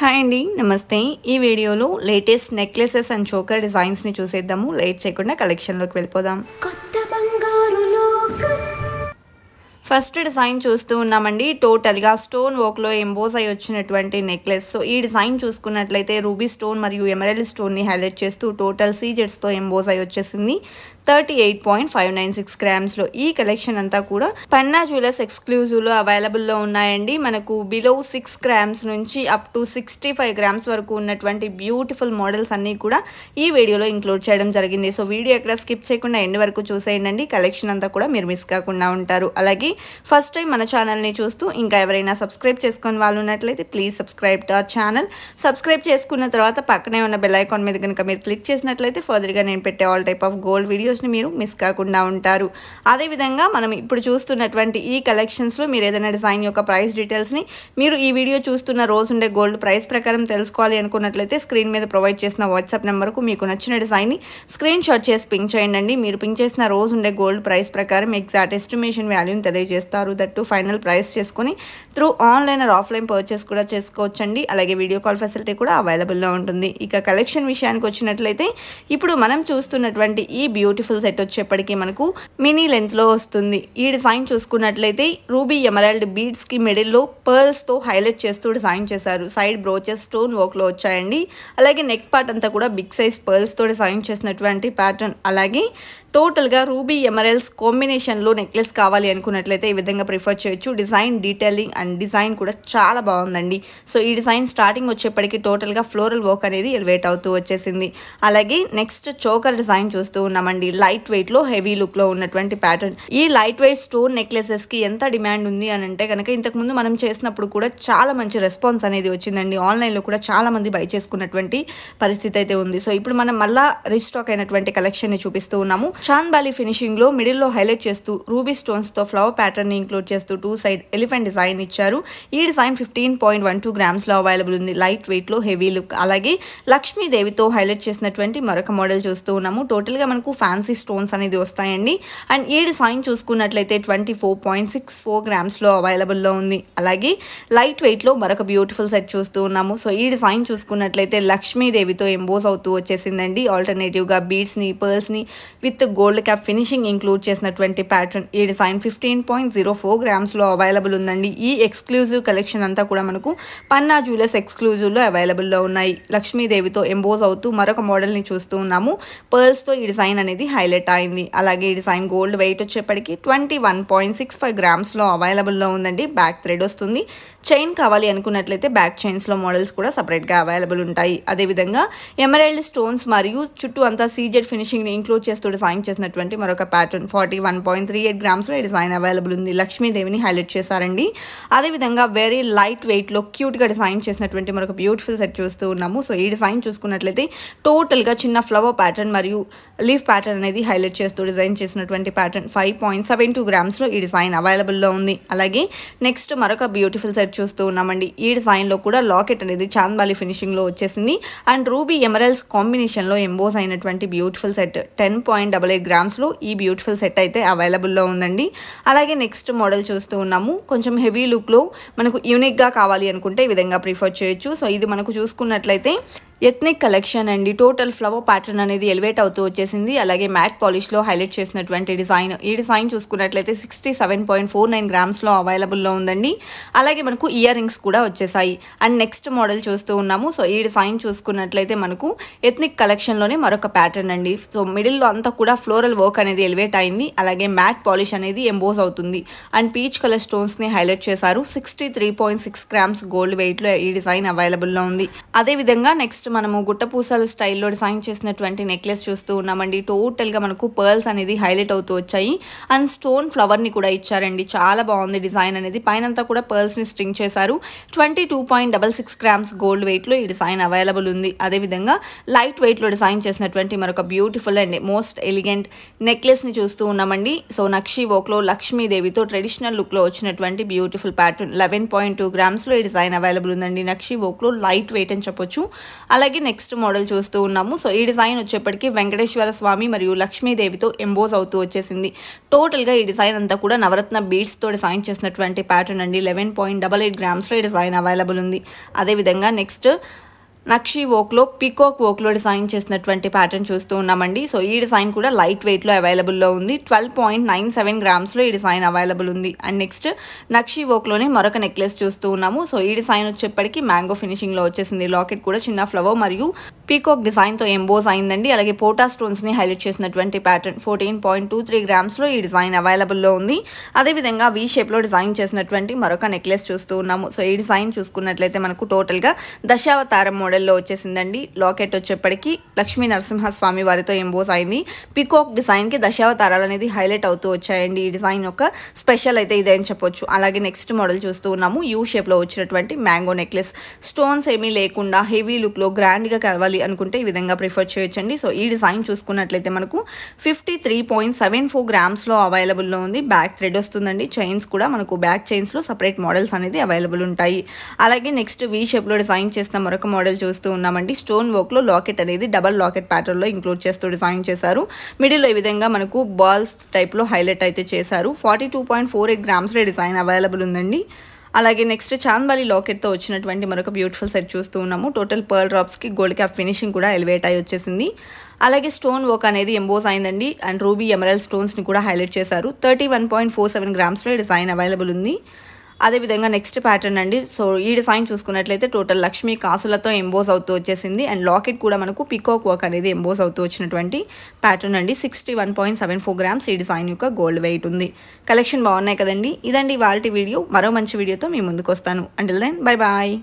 hi అండి నమస్తే ఈ వీడియోలో లేటెస్ట్ నెక్లెసెస్ అండ్ చోకర్ డిజైన్స్ని చూసేద్దాము లేట్ చేయకుండా కలెక్షన్లోకి వెళ్ళిపోదాం కొత్త బంగారు ఫస్ట్ డిజైన్ చూస్తూ ఉన్నామండి టోటల్గా స్టోన్ వర్క్లో ఎంబోజ్ అయి వచ్చినటువంటి నెక్లెస్ సో ఈ డిజైన్ చూసుకున్నట్లయితే రూబీ స్టోన్ మరియు ఎమరల్ స్టోన్ని హైలైట్ చేస్తూ టోటల్ సీజెట్స్తో ఎంబోజ్ అయి వచ్చేసింది thirty eight point five nine six గ్రామ్స్లో ఈ కలెక్షన్ అంతా కూడా పన్నా జ్యువెలర్స్ ఎక్స్క్లూజివ్లో అవైలబుల్లో ఉన్నాయండి మనకు బిలో సిక్స్ గ్రామ్స్ నుంచి up to sixty five grams వరకు ఉన్నటువంటి బ్యూటిఫుల్ మోడల్స్ అన్నీ కూడా ఈ వీడియోలో ఇంక్లూడ్ చేయడం జరిగింది సో వీడియో ఎక్కడ స్కిప్ చేయకుండా ఎండ్ వరకు చూసేయండి కలెక్షన్ అంతా కూడా మీరు మిస్ కాకుండా ఉంటారు అలాగే ఫస్ట్ టైం మన ఛానల్ని చూస్తూ ఇంకా ఎవరైనా సబ్స్క్రైబ్ చేసుకుని వాళ్ళు ఉన్నట్లయితే please subscribe to our channel subscribe చేసుకున్న తర్వాత పక్కనే ఉన్న బెల్ ఐకాన్ మీద కనుక మీరు క్లిక్ చేసినట్లయితే ఫర్దర్గా నేను పెట్టే all type of gold videos వీడియోస్ని మీరు మిస్ కాకుండా ఉంటారు అదేవిధంగా మనం ఇప్పుడు చూస్తున్నటువంటి ఈ కలెక్షన్స్లో మీరు ఏదైనా డిజైన్ యొక్క ప్రైస్ డీటెయిల్స్ని మీరు ఈ వీడియో చూస్తున్న రోజు ఉండే గోల్డ్ ప్రైస్ ప్రకారం తెలుసుకోవాలి అనుకున్నట్లయితే స్క్రీన్ మీద ప్రొవైడ్ చేసిన వాట్సాప్ నెంబర్కు మీకు నచ్చిన డిజైన్ని స్క్రీన్ షాట్ చేసి పింక్ చేయండి మీరు పింక్ చేసిన రోజు ఉండే గోల్డ్ ప్రైస్ ప్రకారం ఎగ్జాక్ట్ ఎస్టిమేషన్ వాల్యూని తెలియజేస్తారు దట్టు ఫైనల్ ప్రైస్ చేసుకుని through online or offline purchase కూడా చేసుకోవచ్చండి అలాగే వీడియో కాల్ ఫెసిలిటీ కూడా అవైలబుల్లో ఉంటుంది ఇక కలెక్షన్ విషయానికి వచ్చినట్లయితే ఇప్పుడు మనం చూస్తున్నటువంటి ఈ బ్యూటిఫుల్ పెన్సిల్ సెట్ వచ్చేప్పటికీ మనకు మినీ లెంత్లో వస్తుంది ఈ డిజైన్ చూసుకున్నట్లయితే రూబీ ఎమరాల్డ్ బీడ్స్కి మిడిల్లో పర్ల్స్తో హైలైట్ చేస్తూ డిజైన్ చేశారు సైడ్ బ్రోచెస్ స్టోన్ వర్క్లో వచ్చాయండి అలాగే నెక్ పార్ట్ అంతా కూడా బిగ్ సైజ్ పర్ల్స్తో డిజైన్ చేసినటువంటి ప్యాటర్న్ అలాగే టోటల్గా రూబీ ఎమరల్స్ కాంబినేషన్లో నెక్లెస్ కావాలి అనుకున్నట్లయితే ఈ విధంగా ప్రిఫర్ చేయొచ్చు డిజైన్ డీటెయిలింగ్ అండ్ డిజైన్ కూడా చాలా బాగుందండి సో ఈ డిజైన్ స్టార్టింగ్ వచ్చేప్పటికి టోటల్గా ఫ్లోరల్ వర్క్ అనేది ఎలివేట్ అవుతూ వచ్చేసింది అలాగే నెక్స్ట్ చోకర్ డిజైన్ చూస్తూ ఉన్నామండి బాగుంది లైట్ లో హెవీ లుక్ లో ఉన్నటువంటి ప్యాటర్న్ ఈ లైట్ వెయిట్ స్టోన్ నెక్లెసెస్ కి ఎంత డిమాండ్ ఉంది అని అంటే కనుక ఇంతకుముందు మనం చేసినప్పుడు కూడా చాలా మంచి రెస్పాన్స్ అనేది వచ్చిందండి ఆన్లైన్ లో కూడా చాలా మంది బై చేసుకున్నటువంటి పరిస్థితి అయితే ఉంది సో ఇప్పుడు మనం మళ్ళా రీస్టాక్ అయినటువంటి కలెక్షన్ని చూపిస్తూ ఉన్నాము ఫినిషింగ్ బాలీ మిడిల్ లో హైలైట్ చేస్తూ రూబీ స్టోన్స్ తో ఫ్లవర్ ప్యాటర్న్ ఇంక్లూడ్ చేస్తూ టూ సైడ్ ఎలిఫెంట్ డిజైన్ ఇచ్చారు ఈ design fifteen point one two లో అవైలబుల్ ఉంది లైట్ వెయిట్ లో హెవీ లుక్ అలాగే లక్ష్మీదేవితో హైలైట్ చేసినటువంటి మరొక మోడల్ చూస్తూ ఉన్నాము టోటల్ గా మనకు ఫ్యాన్ ఫ్యాన్సీ స్టోన్స్ అనేది వస్తాయండి అండ్ ఏడు సైన్ చూసుకున్నట్లయితే twenty four point six four గ్రామ్స్లో అవైలబుల్లో ఉంది అలాగే లైట్ వెయిట్లో మరొక బ్యూటిఫుల్ సెట్ చూస్తూ ఉన్నాము సో ఈ డిజైన్ చూసుకున్నట్లయితే లక్ష్మీదేవితో ఎంబోస్ అవుతూ వచ్చేసిందండి ఆల్టర్నేటివ్గా బీడ్స్ని పర్ల్స్ని with gold cap finishing include చేసినటువంటి ప్యాటర్న్ ఈ design fifteen point zero four గ్రామ్స్లో అవైలబుల్ ఉందండి ఈ ఎక్స్క్లూజివ్ కలెక్షన్ అంతా కూడా మనకు పన్నా జ్యువెలర్స్ ఎక్స్క్లూజివ్లో అవైలబుల్లో ఉన్నాయి లక్ష్మీదేవితో ఎంబోజ్ అవుతూ మరొక మోడల్ని చూస్తూ ఉన్నాము పర్ల్స్తో ఈ డిజైన్ అనేది అనేది హైలైట్ అయింది అలాగే ఈ డిజైన్ గోల్డ్ వెయిట్ వచ్చేప్పటికి twenty one point six five గ్రామ్స్లో అవైలబుల్లో ఉందండి బ్యాక్ థ్రెడ్ వస్తుంది చైన్ కావాలి అనుకున్నట్లయితే బ్యాక్ చైన్స్లో మోడల్స్ కూడా సపరేట్గా అవైలబుల్ ఉంటాయి అదేవిధంగా ఎమరైల్డ్ స్టోన్స్ మరియు చుట్టూ అంతా సీజెడ్ ఫినిషింగ్ని ఇంక్లూడ్ చేస్తూ డిజైన్ చేసినటువంటి మరొక pattern forty one point three eight గ్రామ్స్లో డిజైన్ అవైలబుల్ ఉంది లక్ష్మీదేవిని హైలైట్ చేశారండి అదేవిధంగా వెరీ లైట్ వెయిట్లో క్యూట్గా డిజైన్ చేసినటువంటి మరొక బ్యూటిఫుల్ సెట్ చూస్తూ ఉన్నాము సో ఈ డిజైన్ చూసుకున్నట్లయితే టోటల్గా చిన్న ఫ్లవర్ ప్యాటర్న్ మరియు లీఫ్ ప్యాటర్న్ ప్యాటర్న్ అనేది హైలైట్ చేస్తూ డిజైన్ చేసినటువంటి pattern five point seven two గ్రామ్స్లో ఈ డిజైన్ అవైలబుల్లో ఉంది అలాగే నెక్స్ట్ మరొక బ్యూటిఫుల్ సెట్ చూస్తూ ఉన్నామండి ఈ డిజైన్లో కూడా లాకెట్ అనేది చాంద్బాలి ఫినిషింగ్లో వచ్చేసింది అండ్ రూబీ ఎమరల్స్ కాంబినేషన్లో ఎంబోస్ అయినటువంటి beautiful set ten point double eight గ్రామ్స్లో ఈ బ్యూటిఫుల్ సెట్ అయితే అవైలబుల్లో ఉందండి అలాగే నెక్స్ట్ మోడల్ చూస్తూ ఉన్నాము కొంచెం హెవీ లుక్లో మనకు యూనిక్గా కావాలి అనుకుంటే ఈ విధంగా ప్రిఫర్ చేయొచ్చు సో ఇది మనకు చూసుకున్నట్లయితే ఎథ్నిక్ కలెక్షన్ అండి టోటల్ ఫ్లవర్ ప్యాటర్న్ అనేది ఎలివేట్ అవుతూ వచ్చేసింది అలాగే మ్యాట్ పాలిష్లో హైలైట్ చేసినటువంటి డిజైన్ ఈ డిజైన్ చూసుకున్నట్లయితే sixty seven point four nine గ్రామ్స్లో అవైలబుల్లో ఉందండి అలాగే మనకు ఇయర్ రింగ్స్ కూడా వచ్చేసాయి అండ్ నెక్స్ట్ మోడల్ చూస్తూ ఉన్నాము సో ఈ డిజైన్ చూసుకున్నట్లయితే మనకు ఎథ్నిక్ కలెక్షన్లోనే మరొక ప్యాటర్న్ అండి సో మిడిల్లో అంతా కూడా ఫ్లోరల్ వర్క్ అనేది ఎలివేట్ అయింది అలాగే మ్యాట్ పాలిష్ అనేది ఎంబోజ్ అవుతుంది అండ్ పీచ్ కలర్ స్టోన్స్ని హైలైట్ చేశారు sixty three point six grams gold వెయిట్లో ఈ డిజైన్ అవైలబుల్లో ఉంది అదేవిధంగా నెక్స్ట్ నెక్స్ట్ మనము గుట్టపూసల స్టైల్లో డిజైన్ చేసినటువంటి నెక్లెస్ చూస్తూ ఉన్నామండి టోటల్గా మనకు పర్ల్స్ అనేది హైలైట్ అవుతూ వచ్చాయి అండ్ స్టోన్ ఫ్లవర్ని కూడా ఇచ్చారండి చాలా బాగుంది డిజైన్ అనేది పైనంతా కూడా పర్ల్స్ని స్ట్రింగ్ చేశారు twenty two point double six grams gold వెయిట్లో ఈ డిజైన్ అవైలబుల్ ఉంది అదేవిధంగా లైట్ వెయిట్లో డిజైన్ చేసినటువంటి మరొక బ్యూటిఫుల్ అండ్ మోస్ట్ ఎలిగెంట్ నెక్లెస్ని చూస్తూ ఉన్నామండి సో నక్షి వోక్లో లక్ష్మీదేవితో ట్రెడిషనల్ లుక్లో వచ్చినటువంటి beautiful pattern eleven point two గ్రామ్స్లో ఈ డిజైన్ అవైలబుల్ ఉందండి నక్షి వోక్లో లైట్ వెయిట్ అని చెప్పొచ్చు అలాగే నెక్స్ట్ మోడల్ చూస్తూ ఉన్నాము సో ఈ డిజైన్ వచ్చేప్పటికి వెంకటేశ్వర స్వామి మరియు లక్ష్మీదేవితో ఎంబోజ్ అవుతూ వచ్చేసింది టోటల్గా ఈ డిజైన్ అంతా కూడా నవరత్న బీడ్స్తో డిజైన్ చేసినటువంటి ప్యాటర్న్ అండి లెవెన్ పాయింట్ డబల్ ఎయిట్ గ్రామ్స్లో ఈ డిజైన్ అవైలబుల్ ఉంది అదేవిధంగా నెక్స్ట్ నక్షి ఓక్లో పికోక్ లో డిజైన్ చేసినటువంటి ప్యాటర్న్ చూస్తూ ఉన్నామండి సో ఈ డిజైన్ కూడా లైట్ వెయిట్లో అవైలబుల్లో ఉంది ట్వెల్వ్ పాయింట్ నైన్ సెవెన్ గ్రామ్స్లో ఈ డిజైన్ అవైలబుల్ ఉంది అండ్ నెక్స్ట్ నక్షి లోనే మరొక నెక్లెస్ చూస్తూ ఉన్నాము సో ఈ డిజైన్ వచ్చేప్పటికి మ్యాంగో ఫినిషింగ్లో వచ్చేసింది లాకెట్ కూడా చిన్న ఫ్లవర్ మరియు పీకాక్ డిజైన్తో ఎంబోజ్ అయిందండి అలాగే పోటా స్టోన్స్ని హైలైట్ చేసినటువంటి pattern fourteen point two three గ్రామ్స్లో ఈ డిజైన్ అవైలబుల్లో ఉంది అదేవిధంగా వీ షేప్లో డిజైన్ చేసినటువంటి మరొక నెక్లెస్ చూస్తూ ఉన్నాము సో ఈ డిజైన్ చూసుకున్నట్లయితే మనకు టోటల్గా దశావతారం మోడల్లో వచ్చేసిందండి లాకెట్ వచ్చేప్పటికి లక్ష్మీ నరసింహస్వామి వారితో ఎంబోజ్ అయింది పికాక్ డిజైన్కి దశావతారాలు అనేది హైలైట్ అవుతూ వచ్చాయండి ఈ డిజైన్ యొక్క స్పెషల్ అయితే ఇదే అని చెప్పొచ్చు అలాగే నెక్స్ట్ మోడల్ చూస్తూ ఉన్నాము యూ షేప్లో వచ్చినటువంటి మ్యాంగో నెక్లెస్ స్టోన్స్ ఏమీ లేకుండా హెవీ లుక్లో గ్రాండ్గా కలవాలి కావాలి అనుకుంటే ఈ విధంగా ప్రిఫర్ చేయొచ్చండి సో ఈ డిజైన్ చూసుకున్నట్లయితే మనకు fifty three point seven four గ్రామ్స్లో అవైలబుల్లో ఉంది బ్యాక్ థ్రెడ్ వస్తుందండి చైన్స్ కూడా మనకు బ్యాక్ చైన్స్లో సపరేట్ మోడల్స్ అనేది అవైలబుల్ ఉంటాయి అలాగే నెక్స్ట్ వీ షేప్లో డిజైన్ చేసిన మరొక మోడల్ చూస్తూ ఉన్నామండి స్టోన్ వర్క్లో లాకెట్ అనేది డబల్ లాకెట్ ప్యాటర్న్లో ఇంక్లూడ్ చేస్తూ డిజైన్ చేశారు మిడిల్లో ఈ విధంగా మనకు బాల్స్ టైప్లో హైలైట్ అయితే చేశారు forty two point four eight గ్రామ్స్లో డిజైన్ అవైలబుల్ ఉందండి అలాగే నెక్స్ట్ చాంద్బాలి లాకెట్తో వచ్చినటువంటి మరొక బ్యూటిఫుల్ సెట్ చూస్తూ ఉన్నాము టోటల్ పర్ల్ డ్రాప్స్కి గోల్డ్కి ఆ ఫినిషింగ్ కూడా ఎలివేట్ అయ్యి వచ్చేసింది అలాగే స్టోన్ వర్క్ అనేది ఎంబోస్ అయిందండి అండ్ రూబీ ఎమరల్ స్టోన్స్ని కూడా హైలైట్ చేశారు thirty one point four seven గ్రామ్స్లో డిజైన్ అవైలబుల్ ఉంది అదేవిధంగా నెక్స్ట్ ప్యాటర్న్ అండి సో ఈ డిజైన్ చూసుకున్నట్లయితే టోటల్ లక్ష్మీ కాసులతో ఎంబోస్ అవుతూ వచ్చేసింది అండ్ లాకెట్ కూడా మనకు పికోక్ వర్క్ అనేది ఎంబోస్ అవుతూ వచ్చినటువంటి ప్యాటర్న్ అండి sixty one point seven four grams ఈ డిజైన్ యొక్క గోల్డ్ వెయిట్ ఉంది కలెక్షన్ బాగున్నాయి కదండి ఇదండి వాళ్ళ వీడియో మరో మంచి వీడియోతో మీ ముందుకు వస్తాను అండ్ దెన్ బై బాయ్